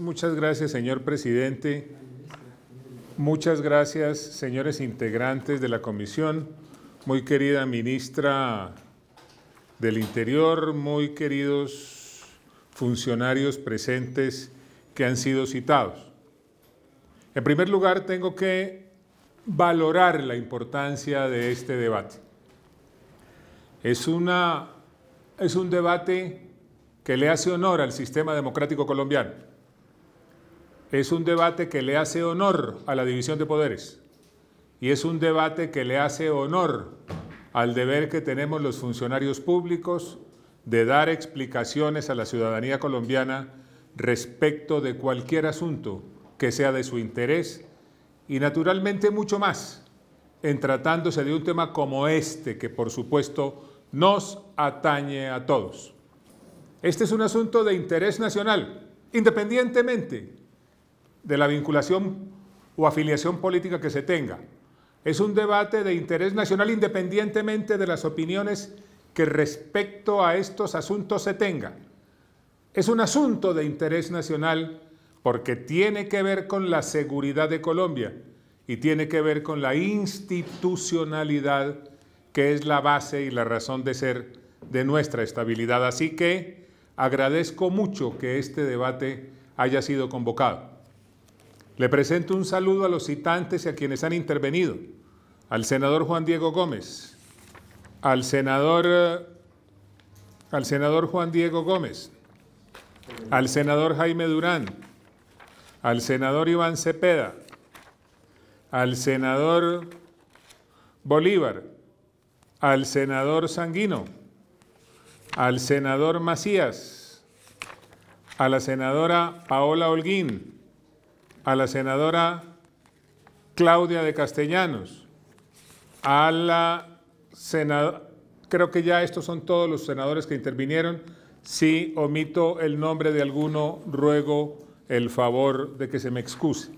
Muchas gracias, señor presidente. Muchas gracias, señores integrantes de la comisión. Muy querida ministra del Interior, muy queridos funcionarios presentes que han sido citados. En primer lugar, tengo que valorar la importancia de este debate. Es, una, es un debate que le hace honor al sistema democrático colombiano es un debate que le hace honor a la división de poderes y es un debate que le hace honor al deber que tenemos los funcionarios públicos de dar explicaciones a la ciudadanía colombiana respecto de cualquier asunto que sea de su interés y naturalmente mucho más en tratándose de un tema como este que por supuesto nos atañe a todos. Este es un asunto de interés nacional, independientemente de la vinculación o afiliación política que se tenga. Es un debate de interés nacional independientemente de las opiniones que respecto a estos asuntos se tenga Es un asunto de interés nacional porque tiene que ver con la seguridad de Colombia y tiene que ver con la institucionalidad que es la base y la razón de ser de nuestra estabilidad. Así que agradezco mucho que este debate haya sido convocado. Le presento un saludo a los citantes y a quienes han intervenido. Al senador Juan Diego Gómez, al senador, eh, al senador Juan Diego Gómez, al senador Jaime Durán, al senador Iván Cepeda, al senador Bolívar, al senador Sanguino, al senador Macías, a la senadora Paola Holguín, a la senadora Claudia de Castellanos, a la senadora, creo que ya estos son todos los senadores que intervinieron. Si omito el nombre de alguno, ruego el favor de que se me excuse.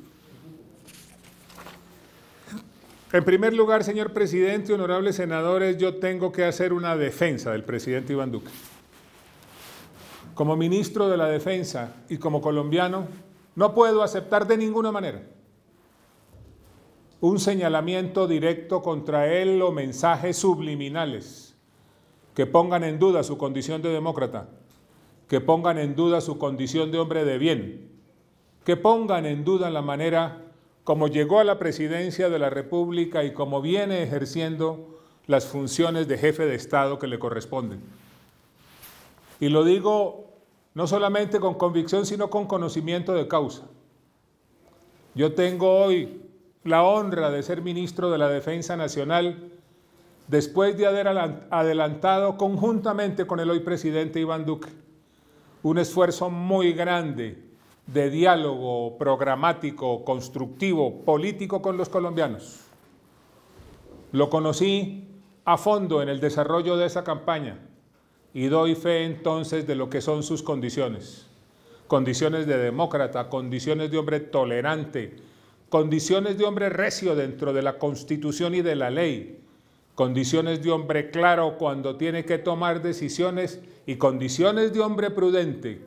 En primer lugar, señor presidente, honorables senadores, yo tengo que hacer una defensa del presidente Iván Duque. Como ministro de la Defensa y como colombiano, no puedo aceptar de ninguna manera un señalamiento directo contra él o mensajes subliminales que pongan en duda su condición de demócrata, que pongan en duda su condición de hombre de bien, que pongan en duda la manera como llegó a la presidencia de la República y como viene ejerciendo las funciones de jefe de Estado que le corresponden. Y lo digo no solamente con convicción, sino con conocimiento de causa. Yo tengo hoy la honra de ser ministro de la Defensa Nacional después de haber adelantado conjuntamente con el hoy presidente Iván Duque un esfuerzo muy grande de diálogo programático, constructivo, político con los colombianos. Lo conocí a fondo en el desarrollo de esa campaña y doy fe entonces de lo que son sus condiciones. Condiciones de demócrata, condiciones de hombre tolerante, condiciones de hombre recio dentro de la constitución y de la ley, condiciones de hombre claro cuando tiene que tomar decisiones y condiciones de hombre prudente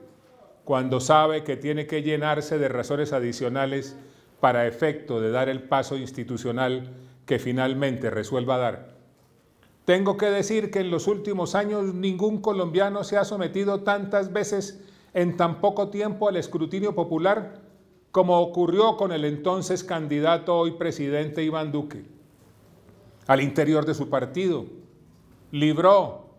cuando sabe que tiene que llenarse de razones adicionales para efecto de dar el paso institucional que finalmente resuelva dar. Tengo que decir que en los últimos años ningún colombiano se ha sometido tantas veces en tan poco tiempo al escrutinio popular como ocurrió con el entonces candidato hoy presidente Iván Duque. Al interior de su partido, libró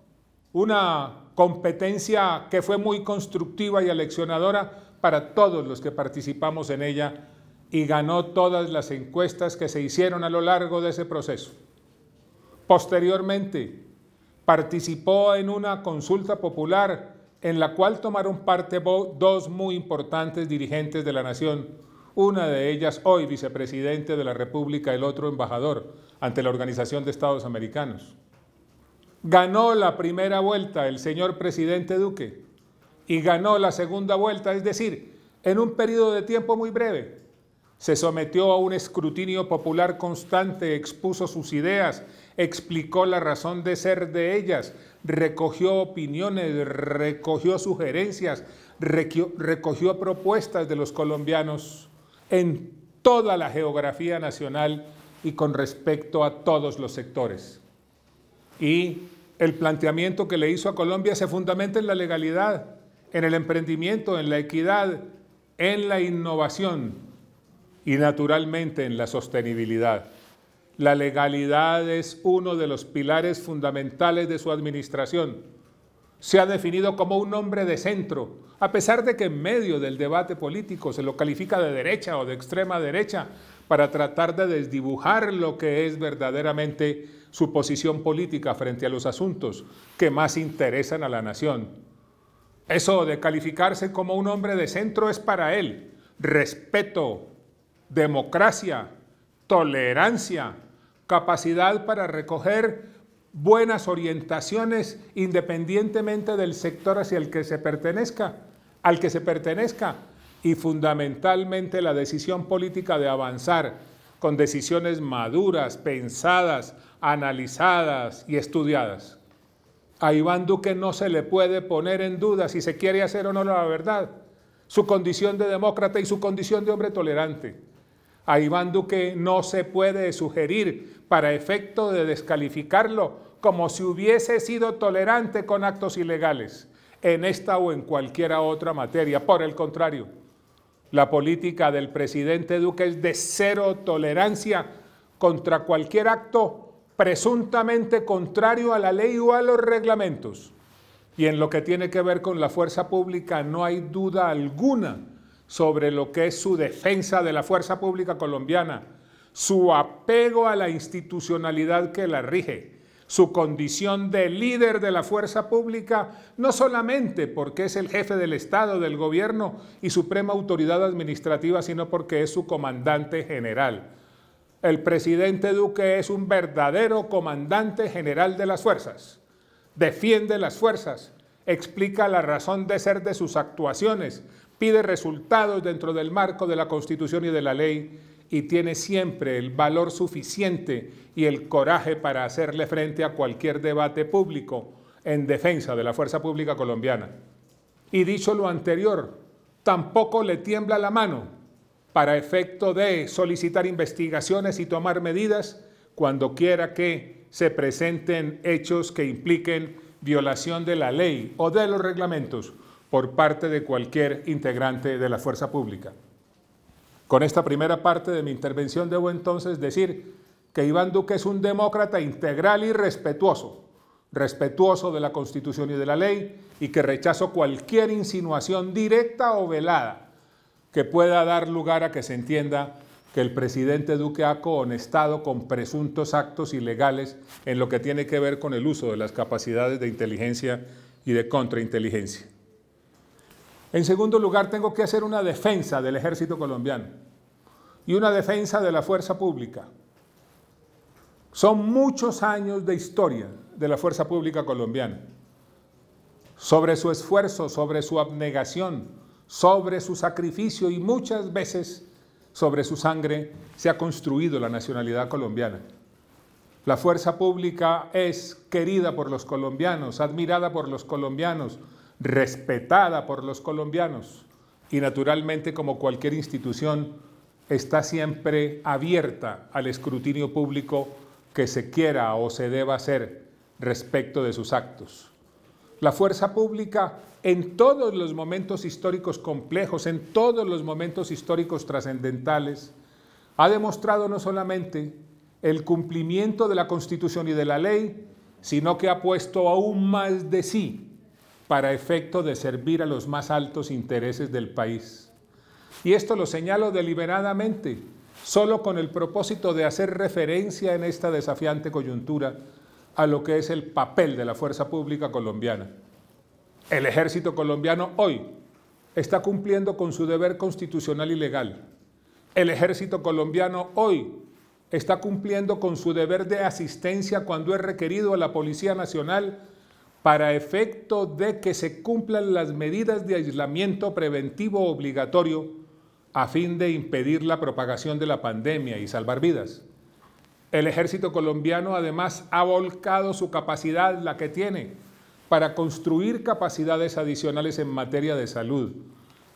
una competencia que fue muy constructiva y aleccionadora para todos los que participamos en ella y ganó todas las encuestas que se hicieron a lo largo de ese proceso. Posteriormente, participó en una consulta popular en la cual tomaron parte dos muy importantes dirigentes de la nación, una de ellas hoy vicepresidente de la República, el otro embajador ante la Organización de Estados Americanos. Ganó la primera vuelta el señor presidente Duque y ganó la segunda vuelta, es decir, en un periodo de tiempo muy breve. Se sometió a un escrutinio popular constante, expuso sus ideas, explicó la razón de ser de ellas, recogió opiniones, recogió sugerencias, recogió, propuestas de los colombianos en toda la geografía nacional y con respecto a todos los sectores. Y el planteamiento que le hizo a Colombia se fundamenta en la legalidad, en el emprendimiento, en la equidad, en la innovación y naturalmente en la sostenibilidad. La legalidad es uno de los pilares fundamentales de su administración. Se ha definido como un hombre de centro, a pesar de que en medio del debate político se lo califica de derecha o de extrema derecha para tratar de desdibujar lo que es verdaderamente su posición política frente a los asuntos que más interesan a la nación. Eso de calificarse como un hombre de centro es para él respeto, democracia, tolerancia, capacidad para recoger buenas orientaciones independientemente del sector hacia el que se pertenezca, al que se pertenezca, y fundamentalmente la decisión política de avanzar con decisiones maduras, pensadas, analizadas y estudiadas. A Iván Duque no se le puede poner en duda si se quiere hacer o no la verdad, su condición de demócrata y su condición de hombre tolerante. A Iván Duque no se puede sugerir para efecto de descalificarlo como si hubiese sido tolerante con actos ilegales en esta o en cualquiera otra materia. Por el contrario, la política del presidente Duque es de cero tolerancia contra cualquier acto presuntamente contrario a la ley o a los reglamentos. Y en lo que tiene que ver con la fuerza pública no hay duda alguna sobre lo que es su defensa de la fuerza pública colombiana su apego a la institucionalidad que la rige, su condición de líder de la fuerza pública, no solamente porque es el jefe del Estado, del gobierno y suprema autoridad administrativa, sino porque es su comandante general. El presidente Duque es un verdadero comandante general de las fuerzas. Defiende las fuerzas, explica la razón de ser de sus actuaciones, pide resultados dentro del marco de la Constitución y de la ley y tiene siempre el valor suficiente y el coraje para hacerle frente a cualquier debate público en defensa de la fuerza pública colombiana. Y dicho lo anterior, tampoco le tiembla la mano para efecto de solicitar investigaciones y tomar medidas cuando quiera que se presenten hechos que impliquen violación de la ley o de los reglamentos por parte de cualquier integrante de la fuerza pública. Con esta primera parte de mi intervención debo entonces decir que Iván Duque es un demócrata integral y respetuoso, respetuoso de la Constitución y de la ley, y que rechazo cualquier insinuación directa o velada que pueda dar lugar a que se entienda que el presidente Duque ha cohonestado con presuntos actos ilegales en lo que tiene que ver con el uso de las capacidades de inteligencia y de contrainteligencia. En segundo lugar, tengo que hacer una defensa del ejército colombiano y una defensa de la fuerza pública. Son muchos años de historia de la fuerza pública colombiana, sobre su esfuerzo, sobre su abnegación, sobre su sacrificio y muchas veces sobre su sangre se ha construido la nacionalidad colombiana. La fuerza pública es querida por los colombianos, admirada por los colombianos, respetada por los colombianos y naturalmente como cualquier institución está siempre abierta al escrutinio público que se quiera o se deba hacer respecto de sus actos. La fuerza pública en todos los momentos históricos complejos, en todos los momentos históricos trascendentales, ha demostrado no solamente el cumplimiento de la Constitución y de la ley, sino que ha puesto aún más de sí para efecto de servir a los más altos intereses del país. Y esto lo señalo deliberadamente, solo con el propósito de hacer referencia en esta desafiante coyuntura a lo que es el papel de la fuerza pública colombiana. El ejército colombiano hoy está cumpliendo con su deber constitucional y legal. El ejército colombiano hoy está cumpliendo con su deber de asistencia cuando es requerido a la Policía Nacional para efecto de que se cumplan las medidas de aislamiento preventivo obligatorio a fin de impedir la propagación de la pandemia y salvar vidas. El ejército colombiano además ha volcado su capacidad, la que tiene, para construir capacidades adicionales en materia de salud.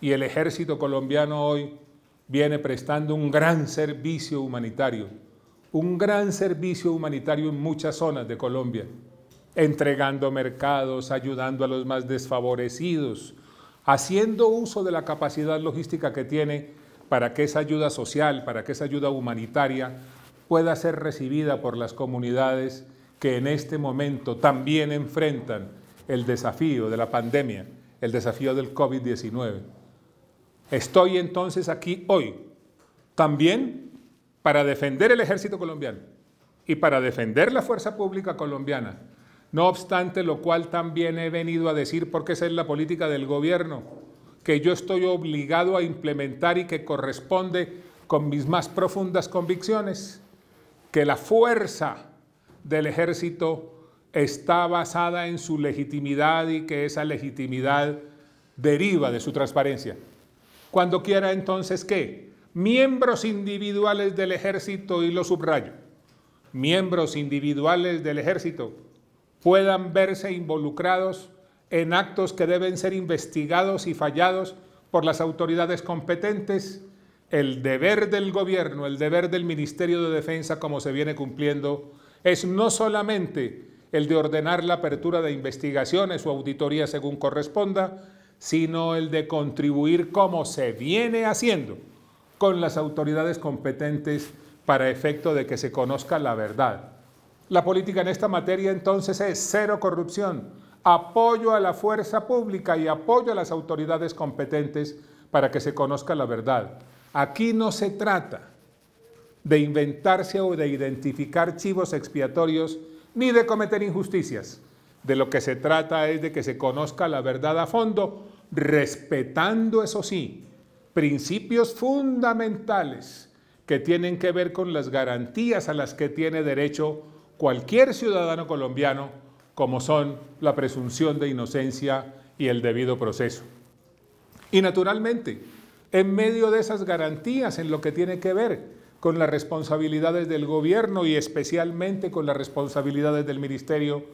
Y el ejército colombiano hoy viene prestando un gran servicio humanitario, un gran servicio humanitario en muchas zonas de Colombia entregando mercados, ayudando a los más desfavorecidos, haciendo uso de la capacidad logística que tiene para que esa ayuda social, para que esa ayuda humanitaria pueda ser recibida por las comunidades que en este momento también enfrentan el desafío de la pandemia, el desafío del COVID-19. Estoy entonces aquí hoy también para defender el ejército colombiano y para defender la fuerza pública colombiana no obstante, lo cual también he venido a decir, porque esa es la política del gobierno, que yo estoy obligado a implementar y que corresponde con mis más profundas convicciones, que la fuerza del ejército está basada en su legitimidad y que esa legitimidad deriva de su transparencia. Cuando quiera entonces ¿qué? miembros individuales del ejército, y lo subrayo, miembros individuales del ejército, puedan verse involucrados en actos que deben ser investigados y fallados por las autoridades competentes, el deber del gobierno, el deber del Ministerio de Defensa, como se viene cumpliendo, es no solamente el de ordenar la apertura de investigaciones o auditorías según corresponda, sino el de contribuir como se viene haciendo con las autoridades competentes para efecto de que se conozca la verdad la política en esta materia entonces es cero corrupción, apoyo a la fuerza pública y apoyo a las autoridades competentes para que se conozca la verdad. Aquí no se trata de inventarse o de identificar chivos expiatorios ni de cometer injusticias. De lo que se trata es de que se conozca la verdad a fondo, respetando, eso sí, principios fundamentales que tienen que ver con las garantías a las que tiene derecho cualquier ciudadano colombiano, como son la presunción de inocencia y el debido proceso. Y naturalmente, en medio de esas garantías en lo que tiene que ver con las responsabilidades del gobierno y especialmente con las responsabilidades del Ministerio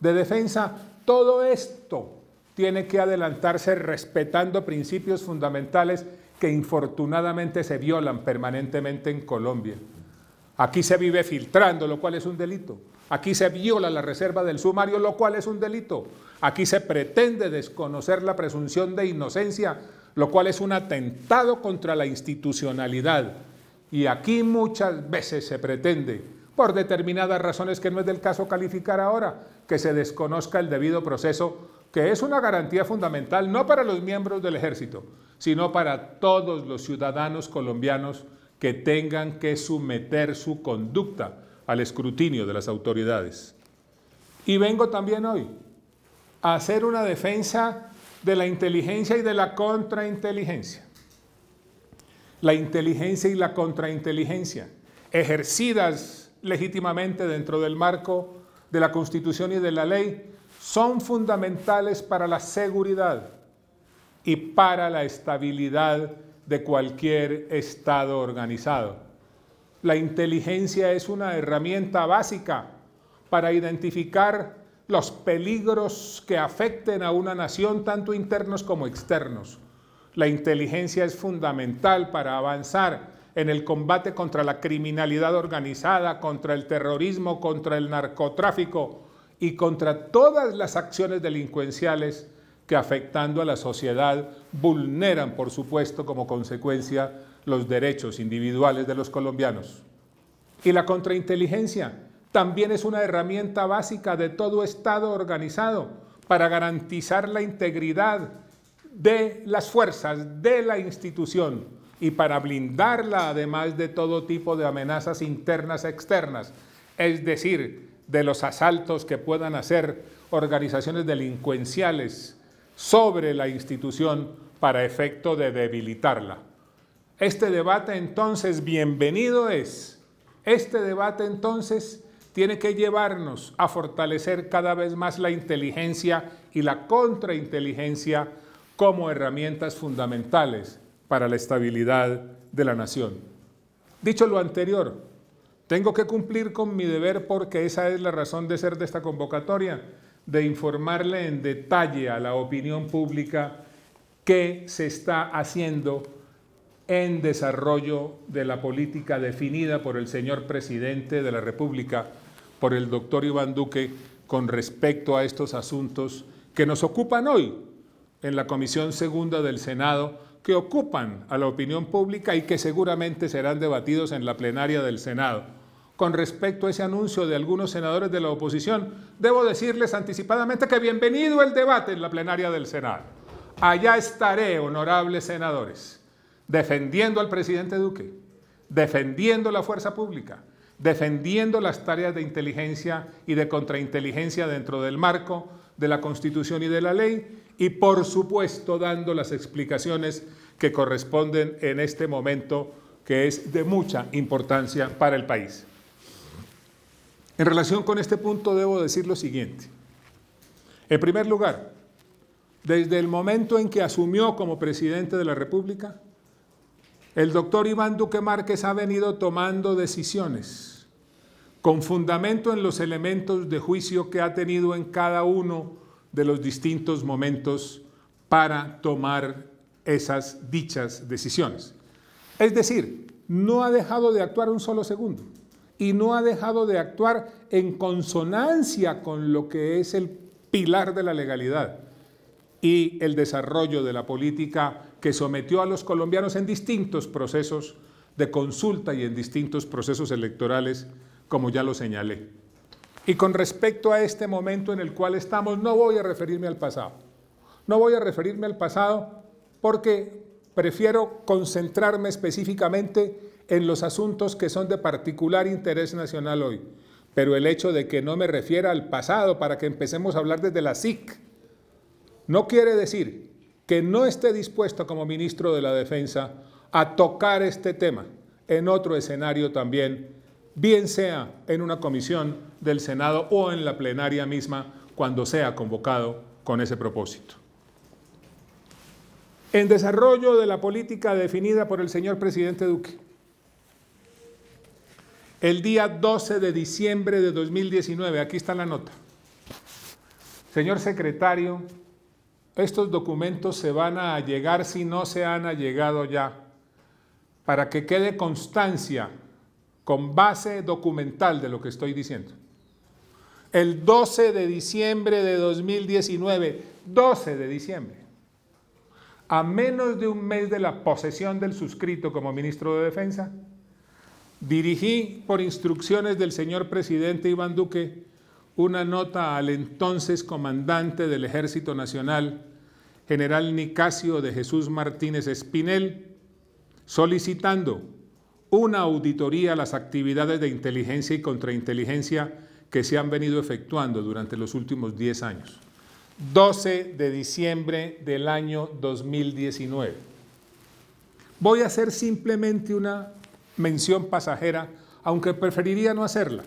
de Defensa, todo esto tiene que adelantarse respetando principios fundamentales que infortunadamente se violan permanentemente en Colombia. Aquí se vive filtrando, lo cual es un delito. Aquí se viola la reserva del sumario, lo cual es un delito. Aquí se pretende desconocer la presunción de inocencia, lo cual es un atentado contra la institucionalidad. Y aquí muchas veces se pretende, por determinadas razones que no es del caso calificar ahora, que se desconozca el debido proceso, que es una garantía fundamental no para los miembros del ejército, sino para todos los ciudadanos colombianos que tengan que someter su conducta al escrutinio de las autoridades. Y vengo también hoy a hacer una defensa de la inteligencia y de la contrainteligencia. La inteligencia y la contrainteligencia, ejercidas legítimamente dentro del marco de la Constitución y de la ley, son fundamentales para la seguridad y para la estabilidad de cualquier Estado organizado. La inteligencia es una herramienta básica para identificar los peligros que afecten a una nación, tanto internos como externos. La inteligencia es fundamental para avanzar en el combate contra la criminalidad organizada, contra el terrorismo, contra el narcotráfico y contra todas las acciones delincuenciales que afectando a la sociedad vulneran, por supuesto, como consecuencia los derechos individuales de los colombianos. Y la contrainteligencia también es una herramienta básica de todo Estado organizado para garantizar la integridad de las fuerzas de la institución y para blindarla además de todo tipo de amenazas internas, e externas, es decir, de los asaltos que puedan hacer organizaciones delincuenciales sobre la institución para efecto de debilitarla. Este debate entonces bienvenido es. Este debate entonces tiene que llevarnos a fortalecer cada vez más la inteligencia y la contrainteligencia como herramientas fundamentales para la estabilidad de la nación. Dicho lo anterior, tengo que cumplir con mi deber porque esa es la razón de ser de esta convocatoria de informarle en detalle a la opinión pública qué se está haciendo en desarrollo de la política definida por el señor presidente de la República, por el doctor Iván Duque, con respecto a estos asuntos que nos ocupan hoy en la Comisión Segunda del Senado, que ocupan a la opinión pública y que seguramente serán debatidos en la plenaria del Senado con respecto a ese anuncio de algunos senadores de la oposición, debo decirles anticipadamente que bienvenido el debate en la plenaria del Senado. Allá estaré, honorables senadores, defendiendo al presidente Duque, defendiendo la fuerza pública, defendiendo las tareas de inteligencia y de contrainteligencia dentro del marco de la Constitución y de la ley y por supuesto dando las explicaciones que corresponden en este momento que es de mucha importancia para el país. En relación con este punto debo decir lo siguiente. En primer lugar, desde el momento en que asumió como presidente de la República, el doctor Iván Duque Márquez ha venido tomando decisiones con fundamento en los elementos de juicio que ha tenido en cada uno de los distintos momentos para tomar esas dichas decisiones. Es decir, no ha dejado de actuar un solo segundo y no ha dejado de actuar en consonancia con lo que es el pilar de la legalidad y el desarrollo de la política que sometió a los colombianos en distintos procesos de consulta y en distintos procesos electorales, como ya lo señalé. Y con respecto a este momento en el cual estamos, no voy a referirme al pasado. No voy a referirme al pasado porque prefiero concentrarme específicamente en los asuntos que son de particular interés nacional hoy. Pero el hecho de que no me refiera al pasado para que empecemos a hablar desde la SIC no quiere decir que no esté dispuesto como ministro de la Defensa a tocar este tema en otro escenario también, bien sea en una comisión del Senado o en la plenaria misma cuando sea convocado con ese propósito. En desarrollo de la política definida por el señor presidente Duque, el día 12 de diciembre de 2019. Aquí está la nota. Señor secretario, estos documentos se van a llegar si no se han allegado ya, para que quede constancia con base documental de lo que estoy diciendo. El 12 de diciembre de 2019, 12 de diciembre, a menos de un mes de la posesión del suscrito como ministro de Defensa, dirigí por instrucciones del señor presidente Iván Duque una nota al entonces comandante del Ejército Nacional, general Nicasio de Jesús Martínez Espinel, solicitando una auditoría a las actividades de inteligencia y contrainteligencia que se han venido efectuando durante los últimos 10 años. 12 de diciembre del año 2019. Voy a hacer simplemente una mención pasajera, aunque preferiría no hacerla.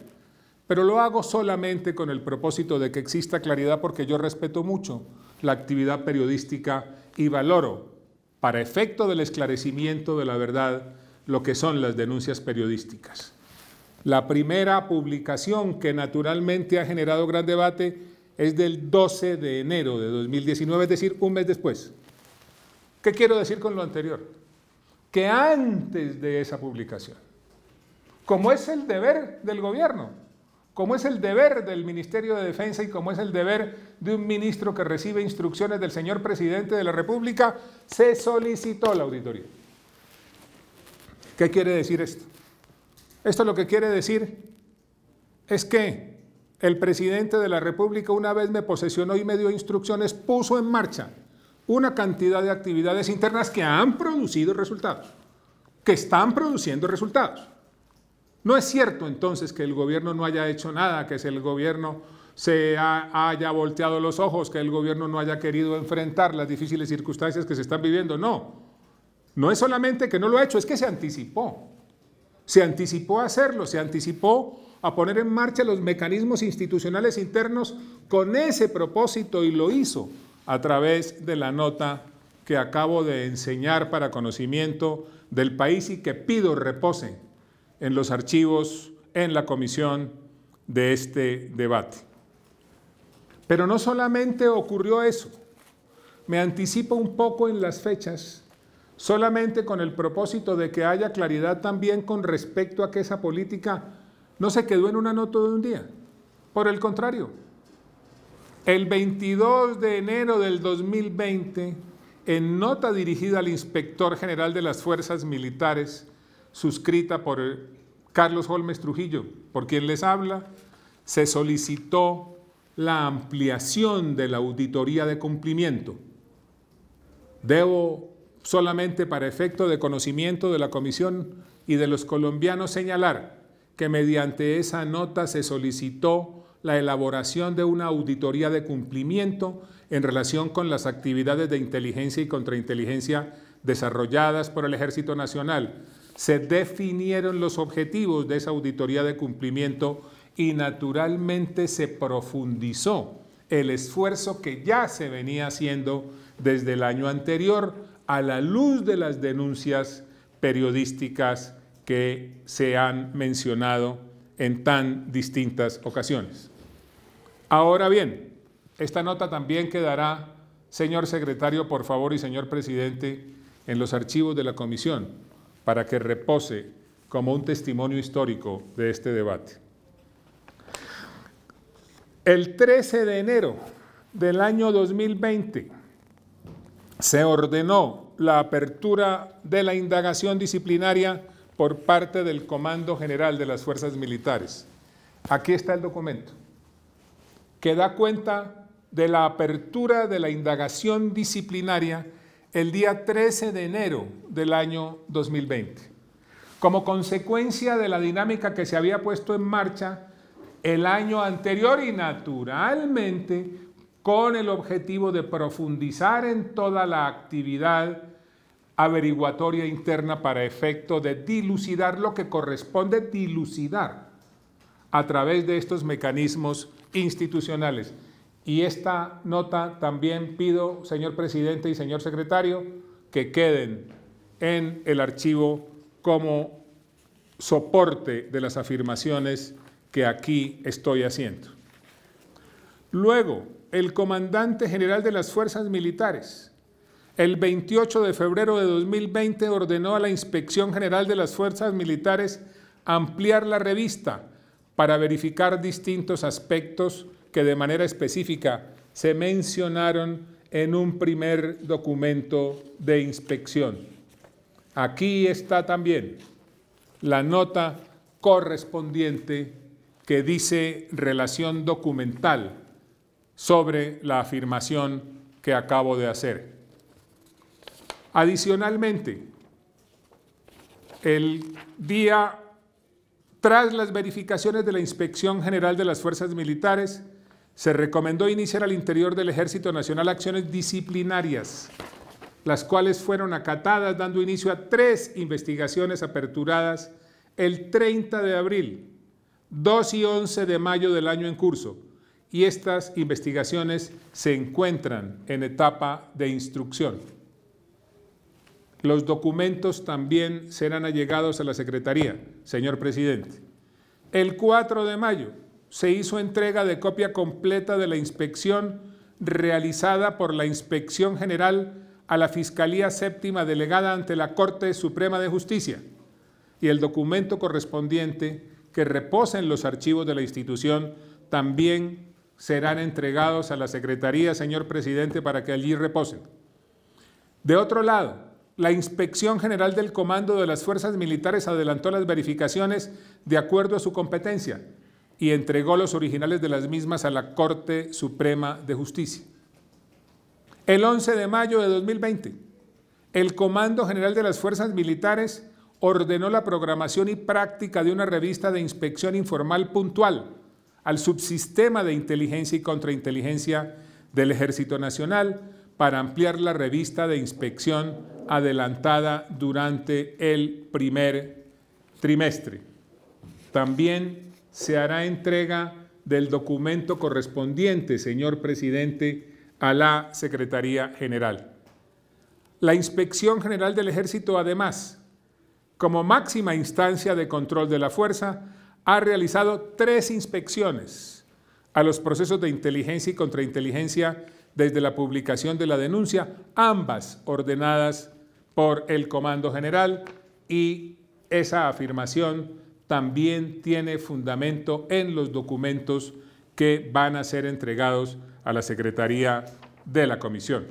Pero lo hago solamente con el propósito de que exista claridad porque yo respeto mucho la actividad periodística y valoro, para efecto del esclarecimiento de la verdad, lo que son las denuncias periodísticas. La primera publicación que naturalmente ha generado gran debate es del 12 de enero de 2019, es decir, un mes después. ¿Qué quiero decir con lo anterior? que antes de esa publicación. Como es el deber del gobierno, como es el deber del Ministerio de Defensa y como es el deber de un ministro que recibe instrucciones del señor presidente de la República, se solicitó la auditoría. ¿Qué quiere decir esto? Esto lo que quiere decir es que el presidente de la República una vez me posesionó y me dio instrucciones, puso en marcha una cantidad de actividades internas que han producido resultados, que están produciendo resultados. No es cierto entonces que el gobierno no haya hecho nada, que el gobierno se haya volteado los ojos, que el gobierno no haya querido enfrentar las difíciles circunstancias que se están viviendo. No, no es solamente que no lo ha hecho, es que se anticipó. Se anticipó a hacerlo, se anticipó a poner en marcha los mecanismos institucionales internos con ese propósito y lo hizo a través de la nota que acabo de enseñar para conocimiento del país y que pido reposen en los archivos, en la comisión de este debate. Pero no solamente ocurrió eso, me anticipo un poco en las fechas, solamente con el propósito de que haya claridad también con respecto a que esa política no se quedó en una nota de un día. Por el contrario, el 22 de enero del 2020, en nota dirigida al inspector general de las Fuerzas Militares, suscrita por Carlos Holmes Trujillo, por quien les habla, se solicitó la ampliación de la auditoría de cumplimiento. Debo solamente para efecto de conocimiento de la Comisión y de los colombianos señalar que mediante esa nota se solicitó la elaboración de una auditoría de cumplimiento en relación con las actividades de inteligencia y contrainteligencia desarrolladas por el Ejército Nacional. Se definieron los objetivos de esa auditoría de cumplimiento y naturalmente se profundizó el esfuerzo que ya se venía haciendo desde el año anterior a la luz de las denuncias periodísticas que se han mencionado en tan distintas ocasiones. Ahora bien, esta nota también quedará, señor secretario, por favor, y señor presidente, en los archivos de la comisión para que repose como un testimonio histórico de este debate. El 13 de enero del año 2020 se ordenó la apertura de la indagación disciplinaria por parte del Comando General de las Fuerzas Militares. Aquí está el documento que da cuenta de la apertura de la indagación disciplinaria el día 13 de enero del año 2020. Como consecuencia de la dinámica que se había puesto en marcha el año anterior y naturalmente con el objetivo de profundizar en toda la actividad averiguatoria interna para efecto de dilucidar lo que corresponde dilucidar a través de estos mecanismos institucionales. Y esta nota también pido, señor presidente y señor secretario, que queden en el archivo como soporte de las afirmaciones que aquí estoy haciendo. Luego, el comandante general de las fuerzas militares, el 28 de febrero de 2020 ordenó a la Inspección General de las Fuerzas Militares ampliar la revista para verificar distintos aspectos que de manera específica se mencionaron en un primer documento de inspección. Aquí está también la nota correspondiente que dice relación documental sobre la afirmación que acabo de hacer. Adicionalmente, el día tras las verificaciones de la Inspección General de las Fuerzas Militares, se recomendó iniciar al interior del Ejército Nacional acciones disciplinarias, las cuales fueron acatadas dando inicio a tres investigaciones aperturadas el 30 de abril, 2 y 11 de mayo del año en curso, y estas investigaciones se encuentran en etapa de instrucción. Los documentos también serán allegados a la Secretaría, señor presidente. El 4 de mayo se hizo entrega de copia completa de la inspección realizada por la Inspección General a la Fiscalía Séptima delegada ante la Corte Suprema de Justicia y el documento correspondiente que reposa en los archivos de la institución también serán entregados a la Secretaría, señor presidente, para que allí reposen. De otro lado, la Inspección General del Comando de las Fuerzas Militares adelantó las verificaciones de acuerdo a su competencia y entregó los originales de las mismas a la Corte Suprema de Justicia. El 11 de mayo de 2020, el Comando General de las Fuerzas Militares ordenó la programación y práctica de una revista de inspección informal puntual al subsistema de inteligencia y contrainteligencia del Ejército Nacional, para ampliar la revista de inspección adelantada durante el primer trimestre. También se hará entrega del documento correspondiente, señor presidente, a la Secretaría General. La Inspección General del Ejército, además, como máxima instancia de control de la fuerza, ha realizado tres inspecciones a los procesos de inteligencia y contrainteligencia desde la publicación de la denuncia, ambas ordenadas por el Comando General y esa afirmación también tiene fundamento en los documentos que van a ser entregados a la Secretaría de la Comisión.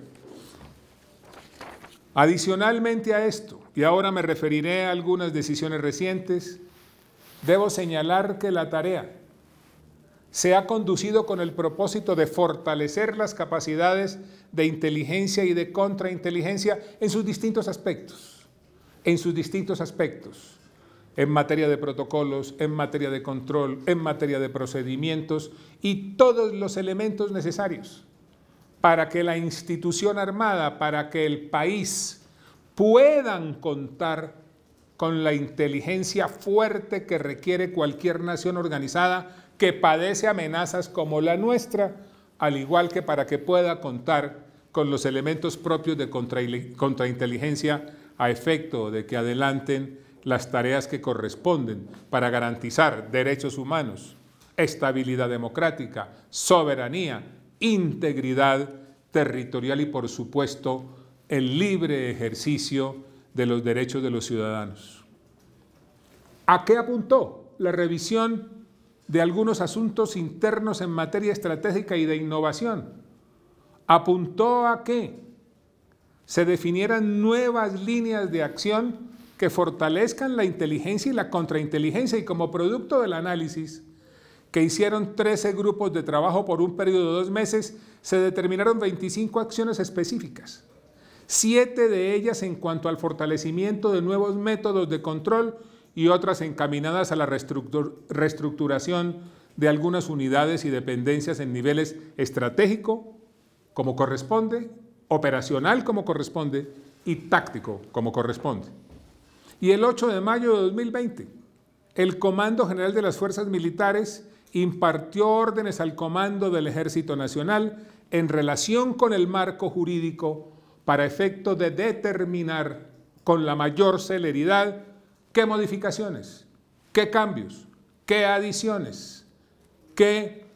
Adicionalmente a esto, y ahora me referiré a algunas decisiones recientes, debo señalar que la tarea se ha conducido con el propósito de fortalecer las capacidades de inteligencia y de contrainteligencia en sus distintos aspectos, en sus distintos aspectos, en materia de protocolos, en materia de control, en materia de procedimientos y todos los elementos necesarios para que la institución armada, para que el país puedan contar con la inteligencia fuerte que requiere cualquier nación organizada que padece amenazas como la nuestra, al igual que para que pueda contar con los elementos propios de contrainteligencia a efecto de que adelanten las tareas que corresponden para garantizar derechos humanos, estabilidad democrática, soberanía, integridad territorial y por supuesto el libre ejercicio de los derechos de los ciudadanos. ¿A qué apuntó la revisión de algunos asuntos internos en materia estratégica y de innovación. Apuntó a que se definieran nuevas líneas de acción que fortalezcan la inteligencia y la contrainteligencia y como producto del análisis que hicieron 13 grupos de trabajo por un periodo de dos meses, se determinaron 25 acciones específicas, siete de ellas en cuanto al fortalecimiento de nuevos métodos de control y otras encaminadas a la reestructuración de algunas unidades y dependencias en niveles estratégico, como corresponde, operacional, como corresponde, y táctico, como corresponde. Y el 8 de mayo de 2020, el Comando General de las Fuerzas Militares impartió órdenes al Comando del Ejército Nacional en relación con el marco jurídico para efecto de determinar con la mayor celeridad ¿Qué modificaciones? ¿Qué cambios? ¿Qué adiciones? ¿Qué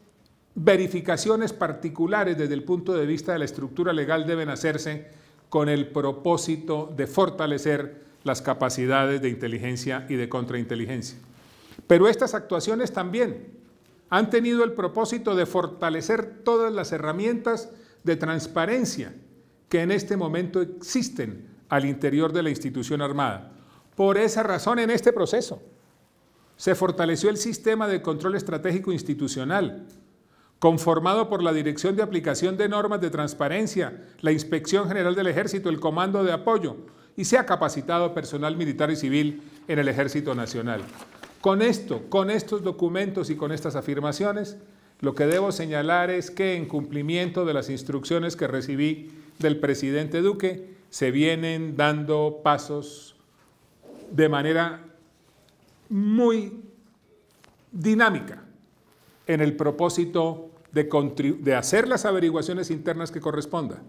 verificaciones particulares desde el punto de vista de la estructura legal deben hacerse con el propósito de fortalecer las capacidades de inteligencia y de contrainteligencia? Pero estas actuaciones también han tenido el propósito de fortalecer todas las herramientas de transparencia que en este momento existen al interior de la institución armada. Por esa razón, en este proceso, se fortaleció el sistema de control estratégico institucional, conformado por la Dirección de Aplicación de Normas de Transparencia, la Inspección General del Ejército, el Comando de Apoyo, y se ha capacitado personal militar y civil en el Ejército Nacional. Con esto, con estos documentos y con estas afirmaciones, lo que debo señalar es que en cumplimiento de las instrucciones que recibí del presidente Duque, se vienen dando pasos de manera muy dinámica en el propósito de, hacer las averiguaciones internas que corresponda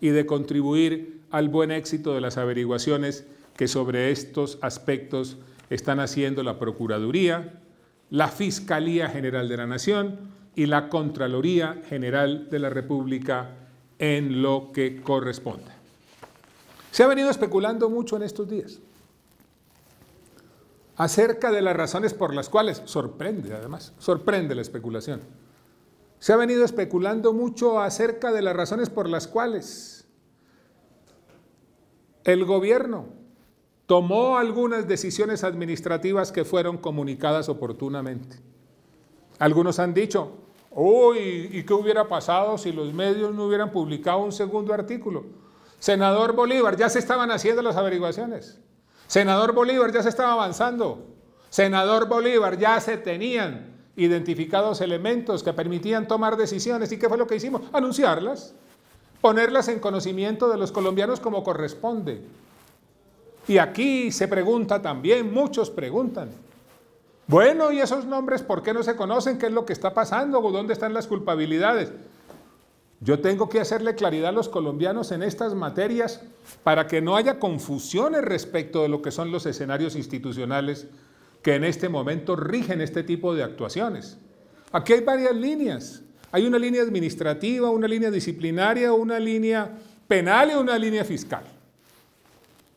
y de contribuir al buen éxito de las averiguaciones que sobre estos aspectos están haciendo la Procuraduría, la Fiscalía General de la Nación y la Contraloría General de la República en lo que corresponde Se ha venido especulando mucho en estos días acerca de las razones por las cuales, sorprende además, sorprende la especulación. Se ha venido especulando mucho acerca de las razones por las cuales el gobierno tomó algunas decisiones administrativas que fueron comunicadas oportunamente. Algunos han dicho, uy, ¿y qué hubiera pasado si los medios no hubieran publicado un segundo artículo? Senador Bolívar, ya se estaban haciendo las averiguaciones. Senador Bolívar ya se estaba avanzando. Senador Bolívar ya se tenían identificados elementos que permitían tomar decisiones. ¿Y qué fue lo que hicimos? Anunciarlas, ponerlas en conocimiento de los colombianos como corresponde. Y aquí se pregunta también, muchos preguntan, bueno, ¿y esos nombres por qué no se conocen? ¿Qué es lo que está pasando? ¿Dónde están las culpabilidades? Yo tengo que hacerle claridad a los colombianos en estas materias para que no haya confusiones respecto de lo que son los escenarios institucionales que en este momento rigen este tipo de actuaciones. Aquí hay varias líneas. Hay una línea administrativa, una línea disciplinaria, una línea penal y una línea fiscal.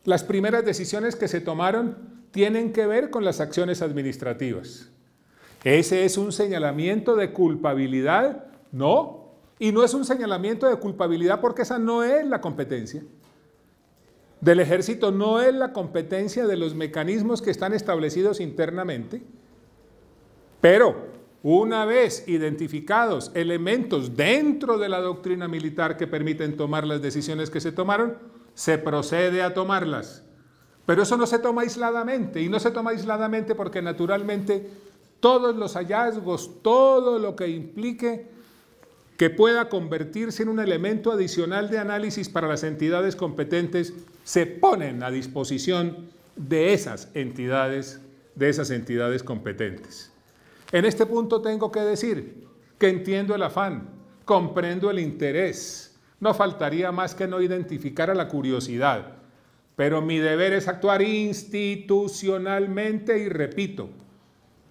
Las primeras decisiones que se tomaron tienen que ver con las acciones administrativas. ¿Ese es un señalamiento de culpabilidad? No, y no es un señalamiento de culpabilidad porque esa no es la competencia del ejército, no es la competencia de los mecanismos que están establecidos internamente. Pero una vez identificados elementos dentro de la doctrina militar que permiten tomar las decisiones que se tomaron, se procede a tomarlas. Pero eso no se toma aisladamente, y no se toma aisladamente porque naturalmente todos los hallazgos, todo lo que implique que pueda convertirse en un elemento adicional de análisis para las entidades competentes, se ponen a disposición de esas entidades, de esas entidades competentes. En este punto tengo que decir que entiendo el afán, comprendo el interés, no faltaría más que no identificar a la curiosidad, pero mi deber es actuar institucionalmente y repito,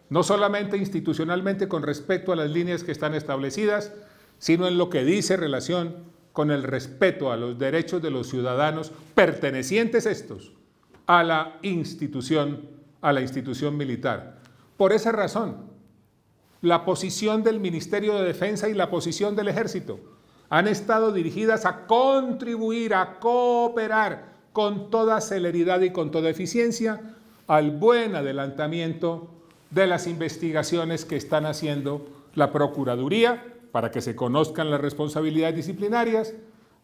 no solamente institucionalmente con respecto a las líneas que están establecidas, sino en lo que dice relación con el respeto a los derechos de los ciudadanos pertenecientes estos a la institución, a la institución militar. Por esa razón, la posición del Ministerio de Defensa y la posición del Ejército han estado dirigidas a contribuir, a cooperar con toda celeridad y con toda eficiencia al buen adelantamiento de las investigaciones que están haciendo la Procuraduría para que se conozcan las responsabilidades disciplinarias,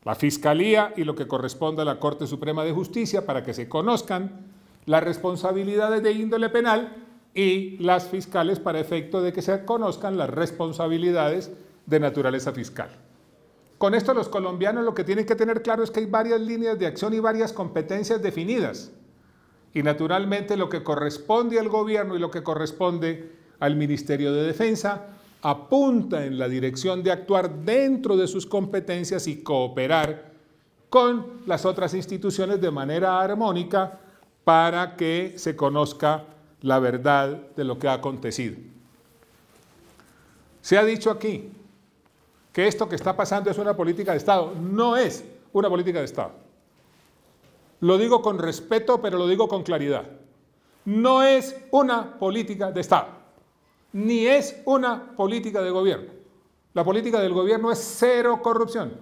la Fiscalía y lo que corresponda a la Corte Suprema de Justicia para que se conozcan las responsabilidades de índole penal y las fiscales para efecto de que se conozcan las responsabilidades de naturaleza fiscal. Con esto los colombianos lo que tienen que tener claro es que hay varias líneas de acción y varias competencias definidas. Y naturalmente lo que corresponde al gobierno y lo que corresponde al Ministerio de Defensa apunta en la dirección de actuar dentro de sus competencias y cooperar con las otras instituciones de manera armónica para que se conozca la verdad de lo que ha acontecido. Se ha dicho aquí que esto que está pasando es una política de Estado. No es una política de Estado. Lo digo con respeto, pero lo digo con claridad. No es una política de Estado ni es una política de gobierno. La política del gobierno es cero corrupción,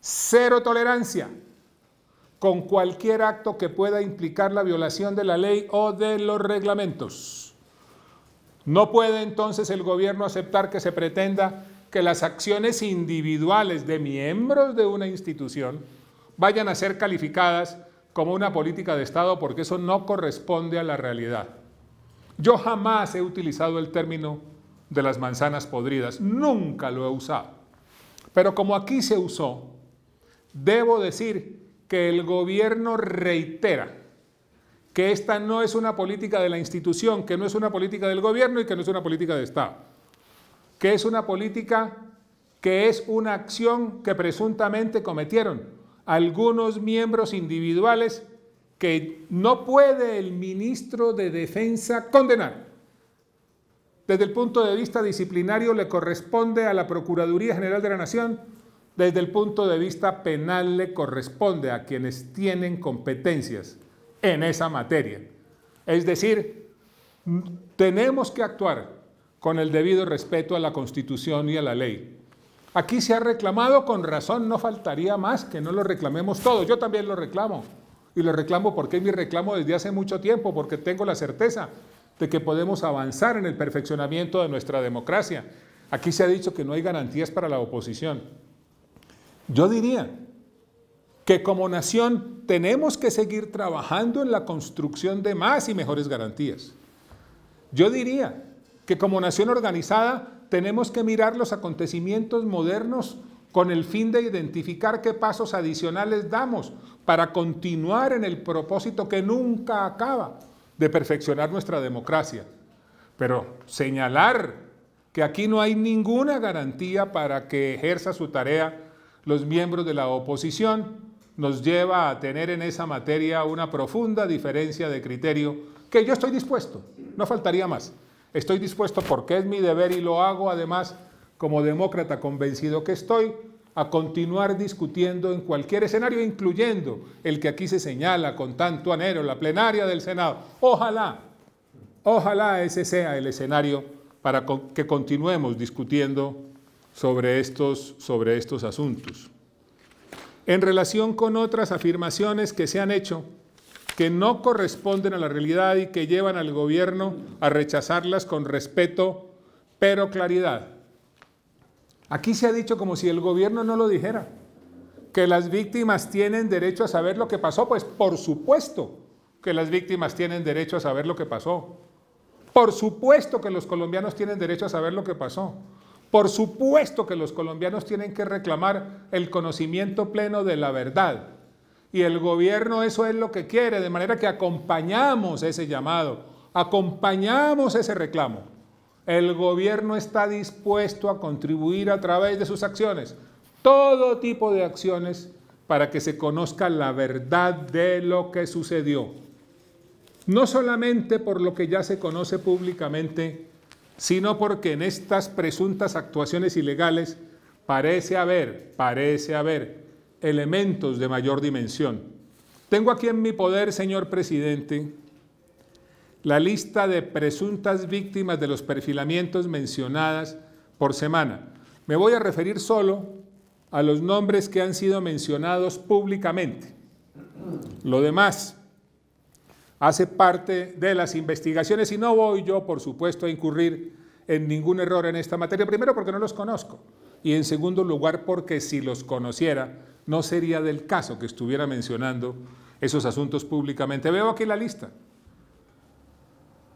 cero tolerancia con cualquier acto que pueda implicar la violación de la ley o de los reglamentos. No puede entonces el gobierno aceptar que se pretenda que las acciones individuales de miembros de una institución vayan a ser calificadas como una política de Estado porque eso no corresponde a la realidad. Yo jamás he utilizado el término de las manzanas podridas, nunca lo he usado. Pero como aquí se usó, debo decir que el gobierno reitera que esta no es una política de la institución, que no es una política del gobierno y que no es una política de Estado, que es una política que es una acción que presuntamente cometieron algunos miembros individuales que no puede el ministro de Defensa condenar. Desde el punto de vista disciplinario le corresponde a la Procuraduría General de la Nación, desde el punto de vista penal le corresponde a quienes tienen competencias en esa materia. Es decir, tenemos que actuar con el debido respeto a la Constitución y a la ley. Aquí se ha reclamado con razón, no faltaría más que no lo reclamemos todos, yo también lo reclamo. Y lo reclamo porque es mi reclamo desde hace mucho tiempo, porque tengo la certeza de que podemos avanzar en el perfeccionamiento de nuestra democracia. Aquí se ha dicho que no hay garantías para la oposición. Yo diría que como nación tenemos que seguir trabajando en la construcción de más y mejores garantías. Yo diría que como nación organizada tenemos que mirar los acontecimientos modernos con el fin de identificar qué pasos adicionales damos para continuar en el propósito que nunca acaba de perfeccionar nuestra democracia. Pero señalar que aquí no hay ninguna garantía para que ejerza su tarea los miembros de la oposición nos lleva a tener en esa materia una profunda diferencia de criterio que yo estoy dispuesto, no faltaría más. Estoy dispuesto porque es mi deber y lo hago además como demócrata convencido que estoy, a continuar discutiendo en cualquier escenario, incluyendo el que aquí se señala con tanto anhelo, la plenaria del Senado. Ojalá, ojalá ese sea el escenario para que continuemos discutiendo sobre estos, sobre estos asuntos. En relación con otras afirmaciones que se han hecho, que no corresponden a la realidad y que llevan al gobierno a rechazarlas con respeto, pero claridad. Aquí se ha dicho como si el gobierno no lo dijera, que las víctimas tienen derecho a saber lo que pasó, pues por supuesto que las víctimas tienen derecho a saber lo que pasó. Por supuesto que los colombianos tienen derecho a saber lo que pasó. Por supuesto que los colombianos tienen que reclamar el conocimiento pleno de la verdad. Y el gobierno eso es lo que quiere, de manera que acompañamos ese llamado, acompañamos ese reclamo. El gobierno está dispuesto a contribuir a través de sus acciones, todo tipo de acciones, para que se conozca la verdad de lo que sucedió. No solamente por lo que ya se conoce públicamente, sino porque en estas presuntas actuaciones ilegales parece haber, parece haber elementos de mayor dimensión. Tengo aquí en mi poder, señor presidente, la lista de presuntas víctimas de los perfilamientos mencionadas por semana. Me voy a referir solo a los nombres que han sido mencionados públicamente. Lo demás hace parte de las investigaciones y no voy yo, por supuesto, a incurrir en ningún error en esta materia. Primero, porque no los conozco. Y en segundo lugar, porque si los conociera, no sería del caso que estuviera mencionando esos asuntos públicamente. Veo aquí la lista.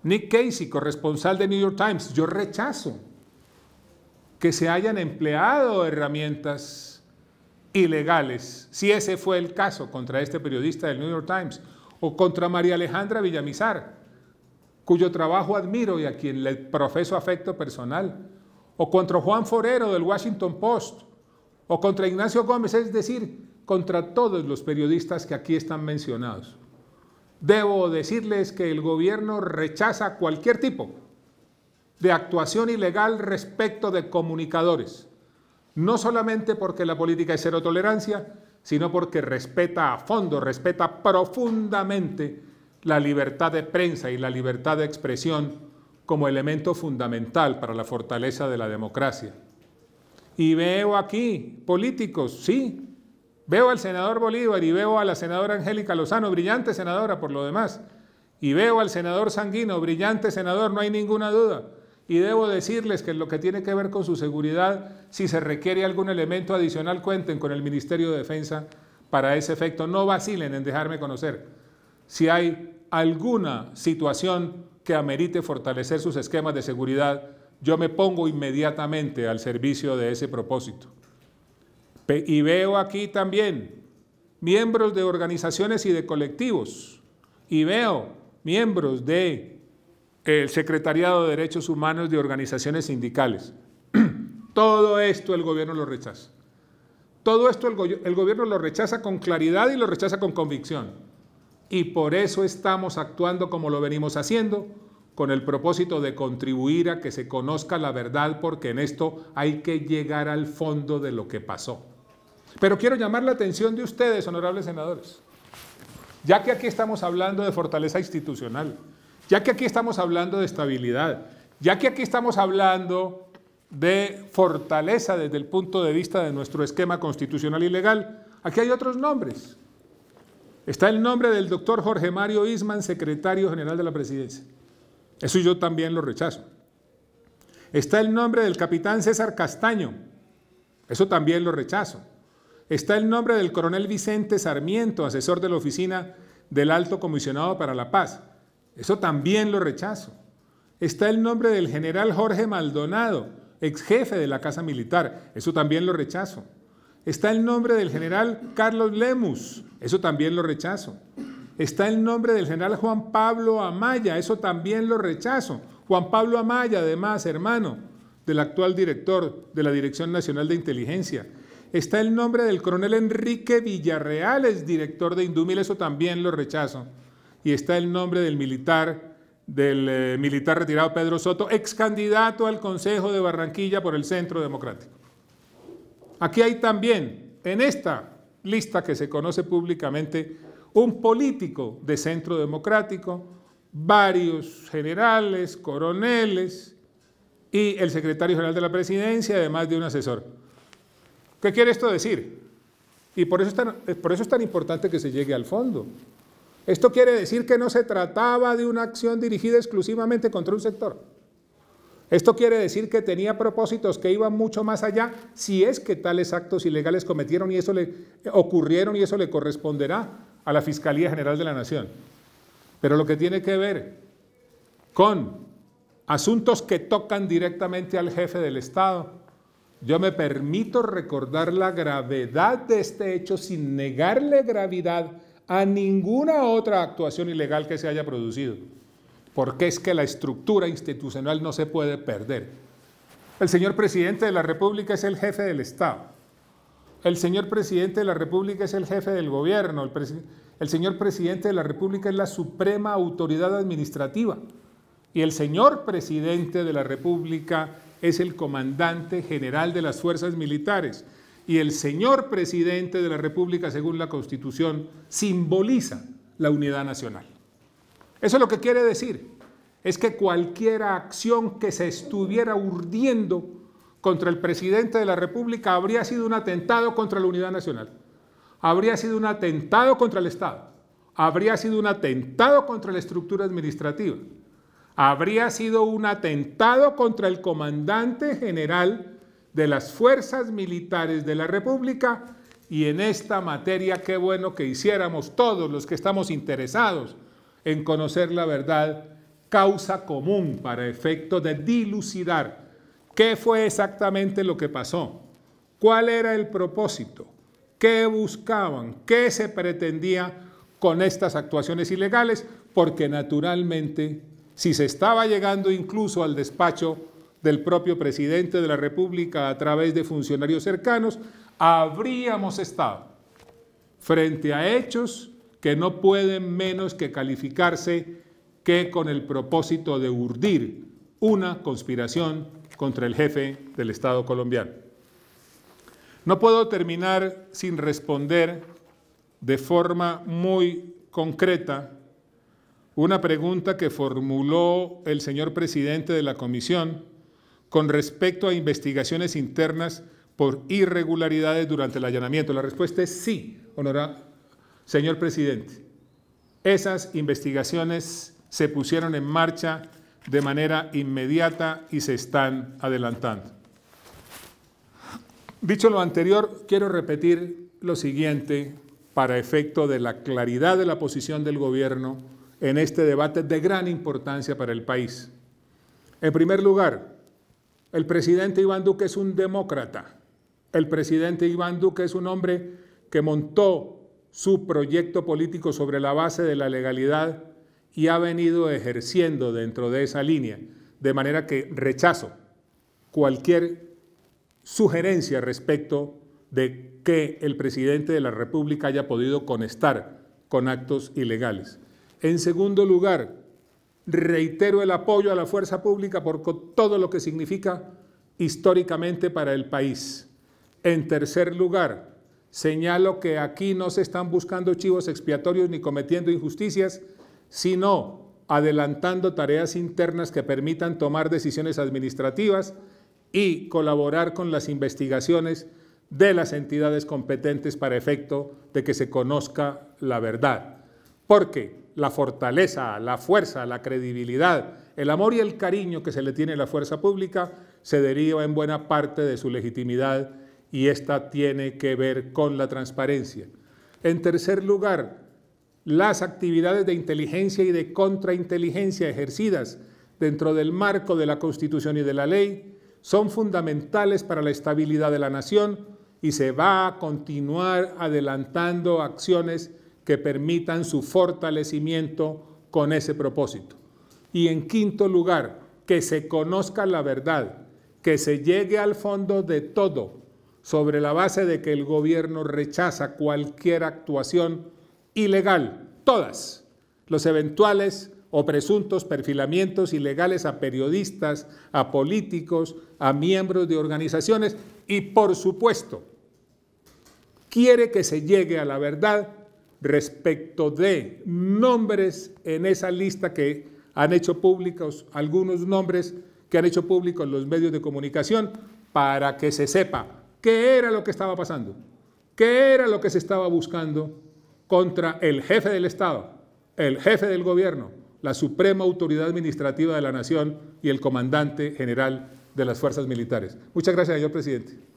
Nick Casey, corresponsal de New York Times, yo rechazo que se hayan empleado herramientas ilegales, si ese fue el caso contra este periodista del New York Times o contra María Alejandra Villamizar, cuyo trabajo admiro y a quien le profeso afecto personal, o contra Juan Forero del Washington Post, o contra Ignacio Gómez, es decir, contra todos los periodistas que aquí están mencionados. Debo decirles que el gobierno rechaza cualquier tipo de actuación ilegal respecto de comunicadores, no solamente porque la política es cero tolerancia, sino porque respeta a fondo, respeta profundamente la libertad de prensa y la libertad de expresión como elemento fundamental para la fortaleza de la democracia. Y veo aquí políticos, sí, Veo al senador Bolívar y veo a la senadora Angélica Lozano, brillante senadora por lo demás. Y veo al senador Sanguino, brillante senador, no hay ninguna duda. Y debo decirles que en lo que tiene que ver con su seguridad, si se requiere algún elemento adicional, cuenten con el Ministerio de Defensa para ese efecto. No vacilen en dejarme conocer si hay alguna situación que amerite fortalecer sus esquemas de seguridad. Yo me pongo inmediatamente al servicio de ese propósito. Y veo aquí también miembros de organizaciones y de colectivos. Y veo miembros del Secretariado de Derechos Humanos de organizaciones sindicales. Todo esto el gobierno lo rechaza. Todo esto el, gobierno lo rechaza con claridad y lo rechaza con convicción. Y por eso estamos actuando como lo venimos haciendo, con el propósito de contribuir a que se conozca la verdad, porque en esto hay que llegar al fondo de lo que pasó. Pero quiero llamar la atención de ustedes, honorables senadores, ya que aquí estamos hablando de fortaleza institucional, ya que aquí estamos hablando de estabilidad, ya que aquí estamos hablando de fortaleza desde el punto de vista de nuestro esquema constitucional y legal, aquí hay otros nombres. Está el nombre del doctor Jorge Mario Isman, secretario general de la presidencia. Eso yo también lo rechazo. Está el nombre del capitán César Castaño. Eso también lo rechazo está el nombre del coronel Vicente Sarmiento, asesor de la oficina del alto comisionado para la paz. Eso también lo rechazo. Está el nombre del general Jorge Maldonado, ex jefe de la Casa Militar. Eso también lo rechazo. Está el nombre del general Carlos Lemus. Eso también lo rechazo. Está el nombre del general Juan Pablo Amaya. Eso también lo rechazo. Juan Pablo Amaya, además, hermano del actual director de la Dirección Nacional de Inteligencia está el nombre del coronel Enrique Villarreal, es director de Indumil, eso también lo rechazo. Y está el nombre del militar, del eh, militar retirado Pedro Soto, ex candidato al Consejo de Barranquilla por el Centro Democrático. Aquí hay también, en esta lista que se conoce públicamente, un político de Centro Democrático, varios generales, coroneles y el secretario general de la presidencia, además de un asesor. ¿Qué quiere esto decir? Y por eso, es tan, eh, por eso es tan importante que se llegue al fondo. Esto quiere decir que no se trataba de una acción dirigida exclusivamente contra un sector. Esto quiere decir que tenía propósitos que iban mucho más allá si es que tales actos ilegales cometieron y eso le eh, ocurrieron y eso le corresponderá a la Fiscalía General de la Nación. Pero lo que tiene que ver con asuntos que tocan directamente al jefe del Estado, yo me permito recordar la gravedad de este hecho sin negarle gravedad a ninguna otra actuación ilegal que se haya producido, porque es que la estructura institucional no se puede perder. El señor presidente de la República es el jefe del Estado. El señor presidente de la República es el jefe del gobierno. El, señor presidente de la República es la suprema autoridad administrativa. Y el señor presidente de la República es el comandante general de las fuerzas militares y el señor presidente de la República, según la Constitución, simboliza la unidad nacional. Eso es lo que quiere decir, es que cualquier acción que se estuviera urdiendo contra el presidente de la República habría sido un atentado contra la unidad nacional, habría sido un atentado contra el Estado, habría sido un atentado contra la estructura administrativa, habría sido un atentado contra el comandante general de las fuerzas militares de la República y en esta materia qué bueno que hiciéramos todos los que estamos interesados en conocer la verdad, causa común para efecto de dilucidar qué fue exactamente lo que pasó, cuál era el propósito, qué buscaban, qué se pretendía con estas actuaciones ilegales, porque naturalmente si se estaba llegando incluso al despacho del propio presidente de la República a través de funcionarios cercanos, habríamos estado frente a hechos que no pueden menos que calificarse que con el propósito de urdir una conspiración contra el jefe del Estado colombiano. No puedo terminar sin responder de forma muy concreta una pregunta que formuló el señor presidente de la comisión con respecto a investigaciones internas por irregularidades durante el allanamiento. La respuesta es sí, honorable señor presidente. Esas investigaciones se pusieron en marcha de manera inmediata y se están adelantando. Dicho lo anterior, quiero repetir lo siguiente para efecto de la claridad de la posición del gobierno en este debate de gran importancia para el país. En primer lugar, el presidente Iván Duque es un demócrata. El presidente Iván Duque es un hombre que montó su proyecto político sobre la base de la legalidad y ha venido ejerciendo dentro de esa línea. De manera que rechazo cualquier sugerencia respecto de que el presidente de la República haya podido conectar con actos ilegales. En segundo lugar, reitero el apoyo a la fuerza pública por todo lo que significa históricamente para el país. En tercer lugar, señalo que aquí no se están buscando chivos expiatorios ni cometiendo injusticias, sino adelantando tareas internas que permitan tomar decisiones administrativas y colaborar con las investigaciones de las entidades competentes para efecto de que se conozca la verdad. Porque la fortaleza, la fuerza, la credibilidad, el amor y el cariño que se le tiene a la fuerza pública se deriva en buena parte de su legitimidad y esta tiene que ver con la transparencia. En tercer lugar, las actividades de inteligencia y de contrainteligencia ejercidas dentro del marco de la Constitución y de la ley son fundamentales para la estabilidad de la nación y se va a continuar adelantando acciones que permitan su fortalecimiento con ese propósito. Y en quinto lugar, que se conozca la verdad, que se llegue al fondo de todo, sobre la base de que el gobierno rechaza cualquier actuación ilegal, todas, los eventuales o presuntos perfilamientos ilegales a periodistas, a políticos, a miembros de organizaciones y, por supuesto, quiere que se llegue a la verdad respecto de nombres en esa lista que han hecho públicos, algunos nombres que han hecho públicos los medios de comunicación, para que se sepa qué era lo que estaba pasando, qué era lo que se estaba buscando contra el jefe del Estado, el jefe del gobierno, la Suprema Autoridad Administrativa de la Nación y el comandante general de las fuerzas militares. Muchas gracias, señor presidente.